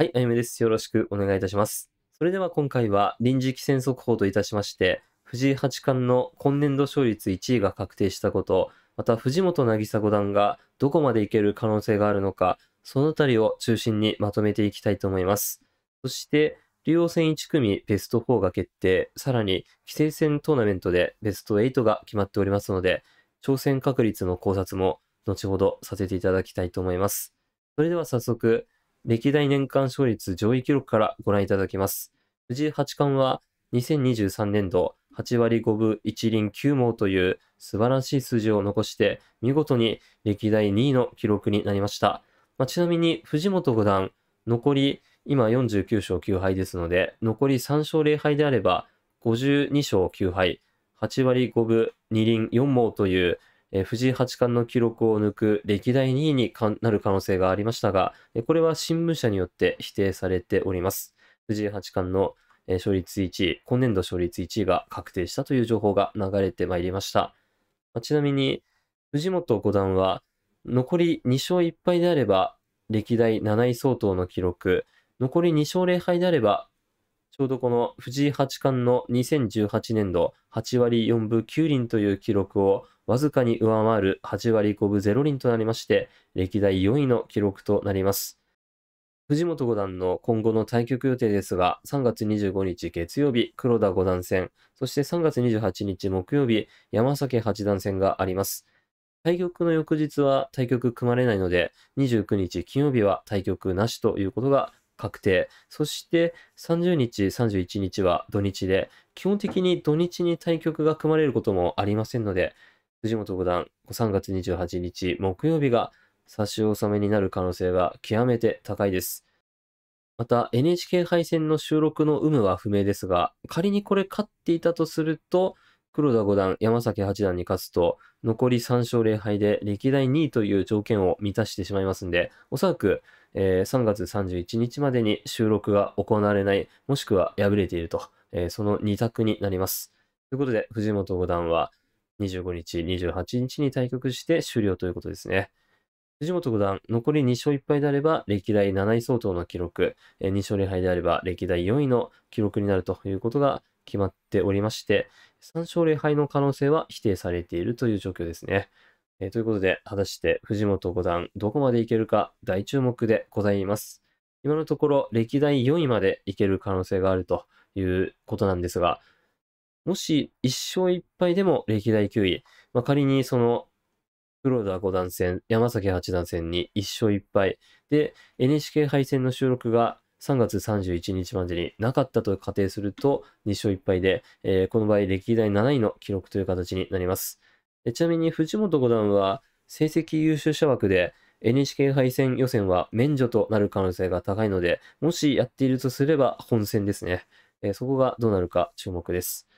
はい、あゆめです。よろしくお願いいたします。それでは今回は臨時棋戦速報といたしまして、藤井八冠の今年度勝率1位が確定したこと、また藤本渚五段がどこまでいける可能性があるのか、その辺りを中心にまとめていきたいと思います。そして、竜王戦1組ベスト4が決定、さらに、棋聖戦トーナメントでベスト8が決まっておりますので、挑戦確率の考察も後ほどさせていただきたいと思います。それでは早速、歴代年間勝率上位記録からご覧いただけます。藤井八冠は2023年度8割5分1輪9毛という素晴らしい数字を残して見事に歴代2位の記録になりました。まあ、ちなみに藤本五段残り今49勝9敗ですので残り3勝0敗であれば52勝9敗8割5分2輪4毛というえ藤井八冠の記録を抜く歴代2位になる可能性がありましたが、えこれは新聞社によって否定されております。藤井八冠の、え勝率1位、今年度勝率1位が確定したという情報が流れてまいりました。まちなみに、藤本五段は残り2勝1敗であれば、歴代7位相当の記録、残り2勝0敗であれば、ちょうどこの藤井八冠の2018年度8割4分9厘という記録をわずかに上回る8割5分0厘となりまして、歴代4位の記録となります。藤本五段の今後の対局予定ですが、3月25日月曜日、黒田五段戦、そして3月28日木曜日、山崎八段戦があります。対局の翌日は対局組まれないので、29日金曜日は対局なしということが確定。そして30日、31日は土日で、基本的に土日に対局が組まれることもありませんので、藤本五段3月28日木曜日が差し納めになる可能性が極めて高いです。また NHK 杯戦の収録の有無は不明ですが、仮にこれ勝っていたとすると、黒田五段、山崎八段に勝つと、残り3勝0敗で歴代2位という条件を満たしてしまいますので、おそらく、えー、3月31日までに収録が行われない、もしくは敗れていると、えー、その2択になります。ということで、藤本五段は25日、28日に対局して終了ということですね。藤本五段、残り2勝1敗であれば、歴代7位相当の記録、2勝0敗であれば、歴代4位の記録になるということが決まっておりまして、3勝0敗の可能性は否定されているという状況ですね。えー、ということで、果たして藤本五段どこまでいけるか大注目でございます。今のところ歴代4位までいける可能性があるということなんですが、もし1勝1敗でも歴代9位、まあ、仮にその黒田五段戦、山崎八段戦に1勝1敗で NHK 敗戦の収録が3月31日までになかったと仮定すると2勝1敗で、えー、この場合歴代7位の記録という形になります。ちなみに藤本五段は成績優秀者枠で NHK 杯戦予選は免除となる可能性が高いので、もしやっているとすれば本戦ですね。えー、そこがどうなるか注目です。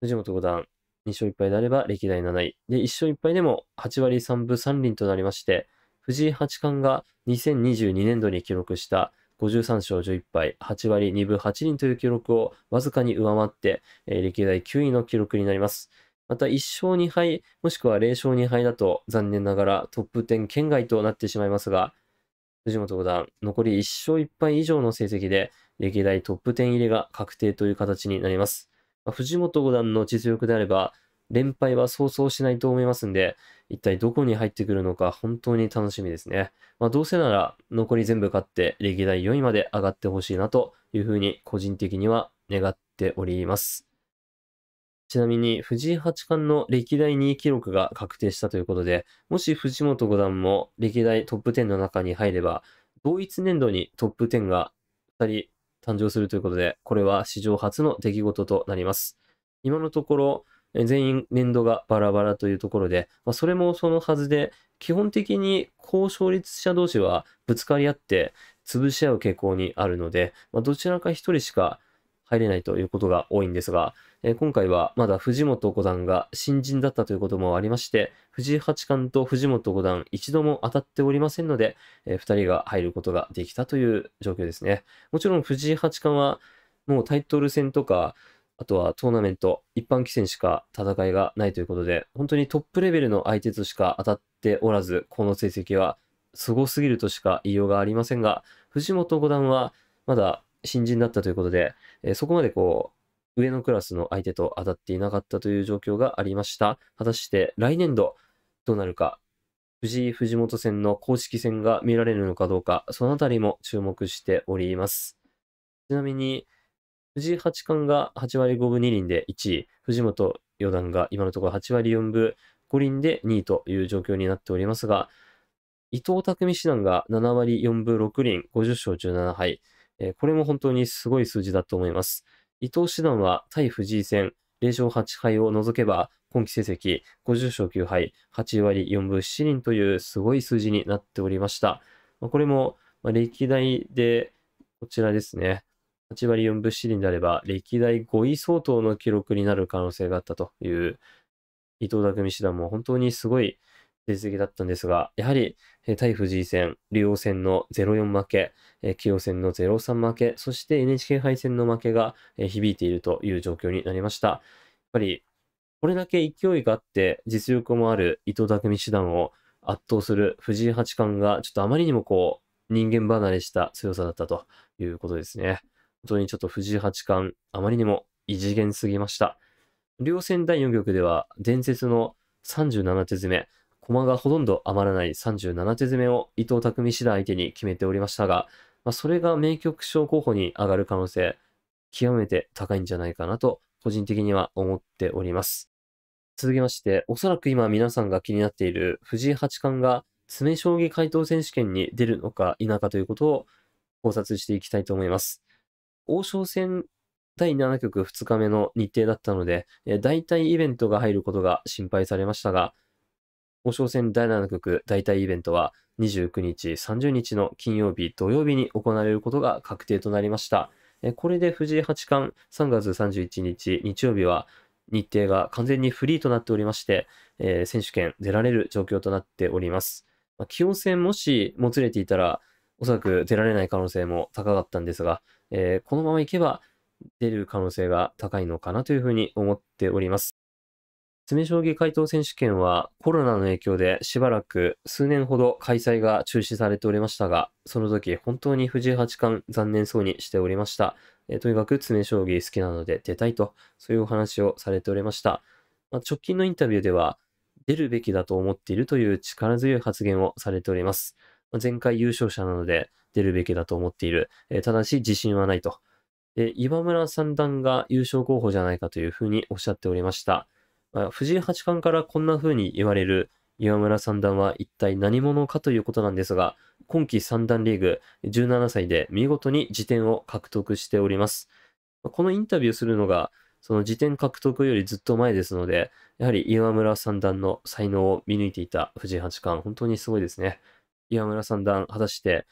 藤本五段、2勝1敗であれば歴代7位。で、1勝1敗でも8割3分3厘となりまして、藤井八冠が2022年度に記録した53勝11敗、8割2分8厘という記録をわずかに上回って、えー、歴代9位の記録になります。また1勝2敗、もしくは0勝2敗だと残念ながらトップ10圏外となってしまいますが、藤本五段、残り1勝1敗以上の成績で、歴代トップ10入りが確定という形になります。まあ、藤本五段の実力であれば、連敗はそうそうしないと思いますんで、一体どこに入ってくるのか本当に楽しみですね。まあ、どうせなら残り全部勝って歴代4位まで上がってほしいなというふうに個人的には願っております。ちなみに藤井八冠の歴代2位記録が確定したということで、もし藤本五段も歴代トップ10の中に入れば、同一年度にトップ10が2人誕生するということで、これは史上初の出来事となります。今のところ、全員年度がバラバラというところで、まあ、それもそのはずで、基本的に高勝率者同士はぶつかり合って潰し合う傾向にあるので、まあ、どちらか1人しか入れないということが多いんですが、えー、今回はまだ藤本五段が新人だったということもありまして、藤井八冠と藤本五段一度も当たっておりませんので、えー、2人が入ることができたという状況ですね。もちろん藤井八冠はもうタイトル戦とか、あとはトーナメント、一般棋戦しか戦いがないということで、本当にトップレベルの相手としか当たっておらず、この成績は凄すすぎるとしか言いようがありませんが、藤本五段はまだ新人だったということで、えそこまでこう、上のクラスの相手と当たっていなかったという状況がありました。果たして来年度どうなるか、藤井藤本戦の公式戦が見られるのかどうか、そのあたりも注目しております。ちなみに、藤井八冠が8割5分2厘で1位、藤本四段が今のところ8割4分5厘で2位という状況になっておりますが、伊藤匠七段が7割4分6厘、50勝17敗、えー、これも本当にすごい数字だと思います。伊藤七段は対藤井戦0勝8敗を除けば、今季成績50勝9敗、8割4分7厘というすごい数字になっておりました。まあ、これも、歴代でこちらですね、8割4分4厘であれば、歴代5位相当の記録になる可能性があったという、伊藤匠七段も本当にすごい成績だったんですが、やはり、対藤井戦、竜王戦の0-4負け、棋王戦の0-3負け、そして NHK 杯戦の負けが響いているという状況になりました。やっぱり、これだけ勢いがあって、実力もある伊藤匠七段を圧倒する藤井八冠が、ちょっとあまりにもこう、人間離れした強さだったということですね。当にちょっと藤井八冠、あまりにも異次元すぎました。両戦第4局では、伝説の37手詰め、駒がほとんど余らない37手詰めを伊藤匠次第相手に決めておりましたが、まあ、それが名局賞候補に上がる可能性、極めて高いんじゃないかなと、個人的には思っております。続きまして、おそらく今皆さんが気になっている藤井八冠が詰将棋回答選手権に出るのか否かということを考察していきたいと思います。王将戦第7局2日目の日程だったので、大体代替イベントが入ることが心配されましたが、王将戦第7局代替イベントは29日、30日の金曜日、土曜日に行われることが確定となりました。これで藤井八冠3月31日日曜日は日程が完全にフリーとなっておりまして、えー、選手権出られる状況となっております。まあ、棋王戦もしもつれていたら、おそらく出られない可能性も高かったんですが、えー、このままいけば出る可能性が高いのかなというふうに思っております。詰将棋解答選手権はコロナの影響でしばらく数年ほど開催が中止されておりましたが、その時本当に藤井八冠残念そうにしておりました。えとにかく詰将棋好きなので出たいと、そういうお話をされておりました。まあ、直近のインタビューでは、出るべきだと思っているという力強い発言をされております。まあ、前回優勝者なので、出るべきだと思っている。えー、ただし、自信はないと。で、岩村三段が優勝候補じゃないかというふうにおっしゃっておりました。まあ、藤井八冠からこんなふうに言われる岩村三段は一体何者かということなんですが、今季三段リーグ17歳で見事に辞典を獲得しております。このインタビューするのが、その辞典獲得よりずっと前ですので、やはり岩村三段の才能を見抜いていた藤井八冠、本当にすごいですね。岩村三段、果たして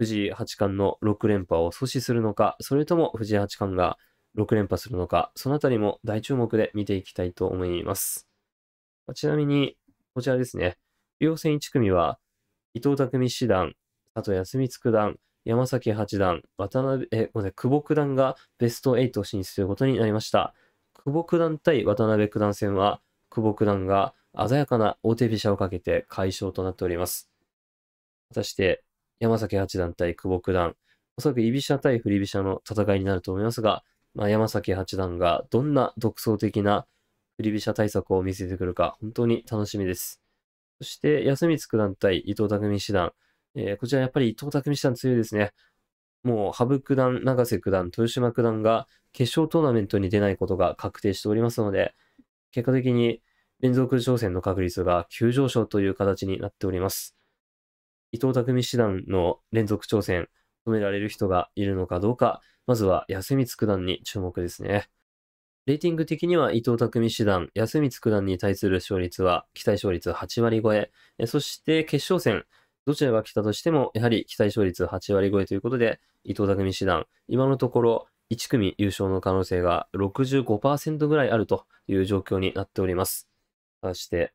藤井八冠の6連覇を阻止するのか、それとも藤井八冠が6連覇するのか、そのあたりも大注目で見ていきたいと思います。ちなみに、こちらですね。竜王戦1組は、伊藤匠七段、あと安光九段、山崎八段、渡辺、え、ごめんなさい、久保九段がベスト8進出ということになりました。久保九段対渡辺九段戦は、久保九段が鮮やかな大手飛車をかけて快勝となっております。果たして、山崎八段対久保九段、おそらく居飛車対振り飛車の戦いになると思いますが、まあ、山崎八段がどんな独創的な振り飛車対策を見せてくるか、本当に楽しみです。そして、安光九段対伊藤匠七段。えー、こちらやっぱり伊藤匠七段強いですね。もう、羽生九段、永瀬九段、豊島九段が決勝トーナメントに出ないことが確定しておりますので、結果的に連続挑戦の確率が急上昇という形になっております。伊藤匠師段の連続挑戦、止められる人がいるのかどうか、まずは安光九段に注目ですね。レーティング的には伊藤匠師段、安光九段に対する勝率は、期待勝率8割超え、そして決勝戦、どちらが来たとしても、やはり期待勝率8割超えということで、伊藤匠師段、今のところ1組優勝の可能性が65%ぐらいあるという状況になっております。果たして、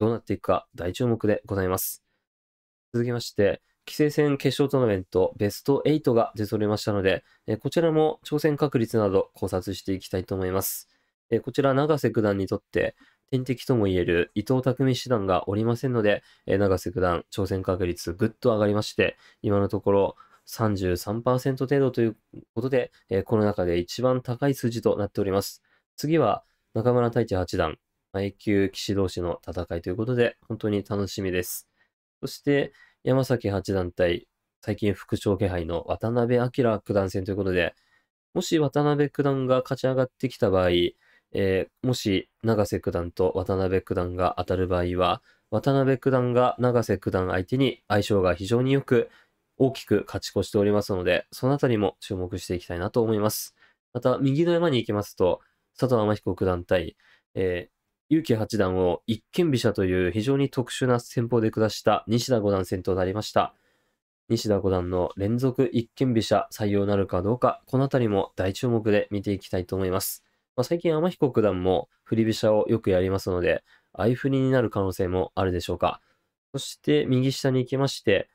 どうなっていくか大注目でございます。続きまして、棋聖戦決勝トーナメントベスト8が出揃いましたので、えこちらも挑戦確率など考察していきたいと思います。えこちら永瀬九段にとって天敵ともいえる伊藤匠七段がおりませんので、永瀬九段挑戦確率ぐっと上がりまして、今のところ33%程度ということで、えこの中で一番高い数字となっております。次は中村太地八段、A 級棋士同士の戦いということで、本当に楽しみです。そして、山崎八段対、最近副将気配の渡辺明九段戦ということで、もし渡辺九段が勝ち上がってきた場合、えー、もし永瀬九段と渡辺九段が当たる場合は、渡辺九段が永瀬九段相手に相性が非常によく、大きく勝ち越しておりますので、そのあたりも注目していきたいなと思います。また、右の山に行きますと、佐藤天彦九段対、えー、勇気八段を一見飛車という非常に特殊な戦法で下した西田五段戦となりました。西田五段の連続一間飛車採用なるかどうか、この辺りも大注目で見ていきたいと思います。まあ、最近天彦九段も振り飛車をよくやりますので、相振りになる可能性もあるでしょうか。そして右下に行きまして、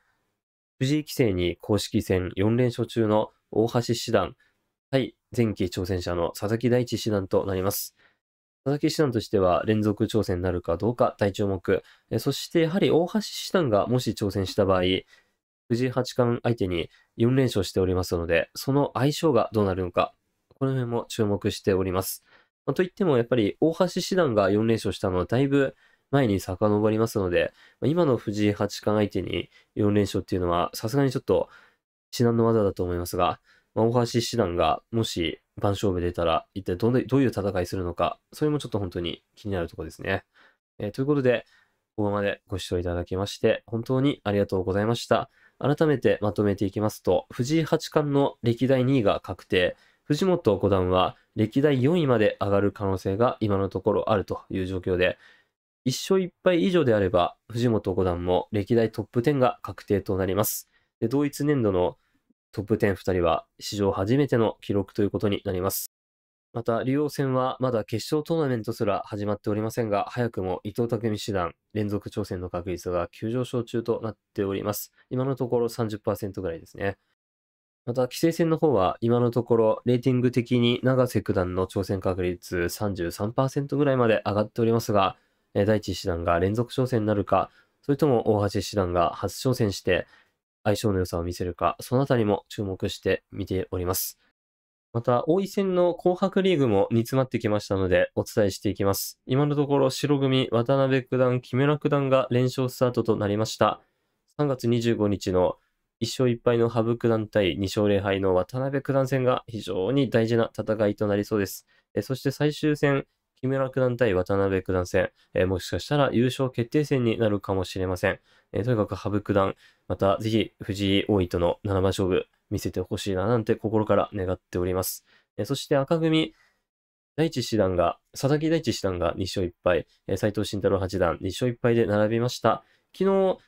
藤井棋聖に公式戦4連勝中の大橋七段対前期挑戦者の佐々木大地七段となります。佐々木七段としては連続挑戦になるかどうか大注目。そしてやはり大橋七段がもし挑戦した場合、藤井八冠相手に4連勝しておりますので、その相性がどうなるのか、この辺も注目しております。まあ、といってもやっぱり大橋七段が4連勝したのはだいぶ前に遡りますので、まあ、今の藤井八冠相手に4連勝っていうのはさすがにちょっと至難の技だと思いますが、まあ、大橋七段がもし番勝負出たら、一体どういう戦いするのか、それもちょっと本当に気になるところですね。えー、ということで、ここまでご視聴いただきまして、本当にありがとうございました。改めてまとめていきますと、藤井八冠の歴代2位が確定、藤本五段は歴代4位まで上がる可能性が今のところあるという状況で、1勝1敗以上であれば、藤本五段も歴代トップ10が確定となります。で同一年度のトップ10 2人は史上初めての記録ということになります。また、竜王戦はまだ決勝トーナメントすら始まっておりませんが、早くも伊藤匠七段連続挑戦の確率が急上昇中となっております。今のところ30%ぐらいですね。また、棋聖戦の方は今のところレーティング的に永瀬九段の挑戦確率33%ぐらいまで上がっておりますが、第一師団が連続挑戦になるか、それとも大橋師団が初挑戦して相性の良さを見せるか、そのあたりも注目して見ております。また、王位戦の紅白リーグも煮詰まってきましたので、お伝えしていきます。今のところ、白組、渡辺九段、木村九段が連勝スタートとなりました。3月25日の1勝1敗の羽生九段対2勝0敗の渡辺九段戦が非常に大事な戦いとなりそうです。そして最終戦、木村九段対渡辺九段戦、もしかしたら優勝決定戦になるかもしれません。えー、とにかく羽生九段、またぜひ藤井王位との七番勝負見せてほしいななんて心から願っております。えー、そして赤組、大地七段が、佐々木大地七段が2勝1敗、えー、斉藤慎太郎八段2勝1敗で並びました。昨日、2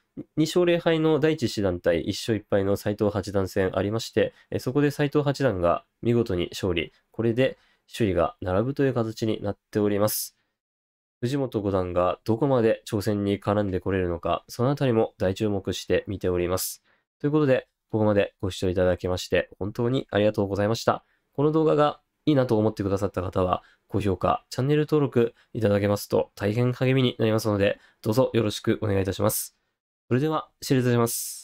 勝0敗の第一師団対1勝1敗の斎藤八段戦ありまして、そこで斎藤八段が見事に勝利、これで首位が並ぶという形になっております。藤本五段がどこまで挑戦に絡んでこれるのか、そのあたりも大注目して見ております。ということで、ここまでご視聴いただきまして、本当にありがとうございました。この動画がいいなと思ってくださった方は、高評価、チャンネル登録いただけますと大変励みになりますので、どうぞよろしくお願いいたします。それでは、失礼いたします。